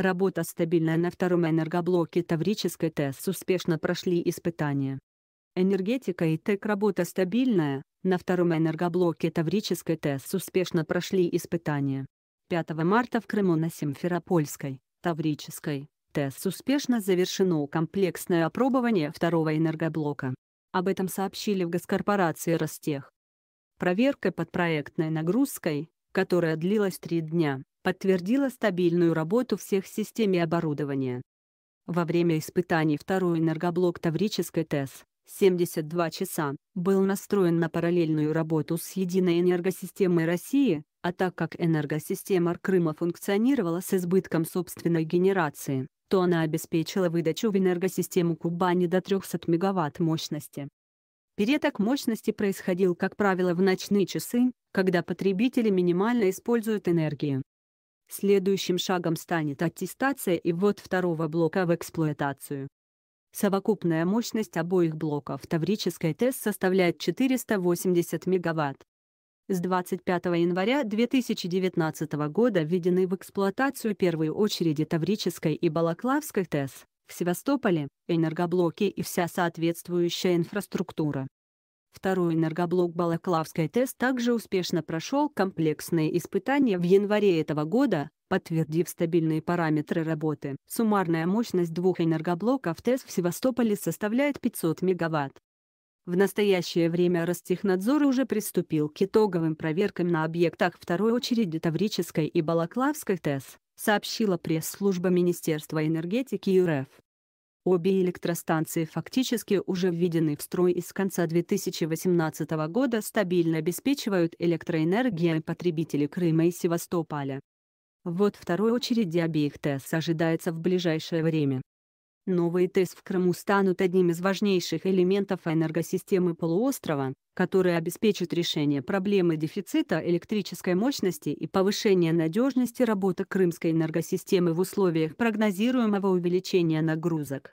Работа стабильная на втором энергоблоке Таврической ТЭС успешно прошли испытания. Энергетика и ТЭК работа стабильная, на втором энергоблоке Таврической ТЭС успешно прошли испытания. 5 марта в Крыму на Симферопольской, Таврической, ТЭС успешно завершено комплексное опробование второго энергоблока. Об этом сообщили в госкорпорации Ростех. Проверка под проектной нагрузкой, которая длилась три дня, подтвердила стабильную работу всех систем и оборудования. Во время испытаний второй энергоблок Таврической ТЭС 72 часа, был настроен на параллельную работу с единой энергосистемой России, а так как энергосистема Крыма функционировала с избытком собственной генерации, то она обеспечила выдачу в энергосистему Кубани до 300 МВт мощности. Переток мощности происходил, как правило, в ночные часы, когда потребители минимально используют энергию. Следующим шагом станет аттестация и ввод второго блока в эксплуатацию. Совокупная мощность обоих блоков Таврической ТЭС составляет 480 мегаватт. С 25 января 2019 года введены в эксплуатацию первые очереди Таврической и Балаклавской ТЭС, в Севастополе, энергоблоки и вся соответствующая инфраструктура. Второй энергоблок Балаклавской ТЭС также успешно прошел комплексные испытания в январе этого года, подтвердив стабильные параметры работы. Суммарная мощность двух энергоблоков ТЭС в Севастополе составляет 500 мегаватт. В настоящее время Ростехнадзор уже приступил к итоговым проверкам на объектах второй очереди Таврической и Балаклавской ТЭС, сообщила пресс-служба Министерства энергетики РФ. Обе электростанции фактически уже введены в строй и с конца 2018 года стабильно обеспечивают электроэнергией потребители Крыма и Севастополя. Вот второй очереди обеих ТЭС ожидается в ближайшее время. Новые ТЭС в Крыму станут одним из важнейших элементов энергосистемы полуострова, которые обеспечат решение проблемы дефицита электрической мощности и повышение надежности работы крымской энергосистемы в условиях прогнозируемого увеличения нагрузок.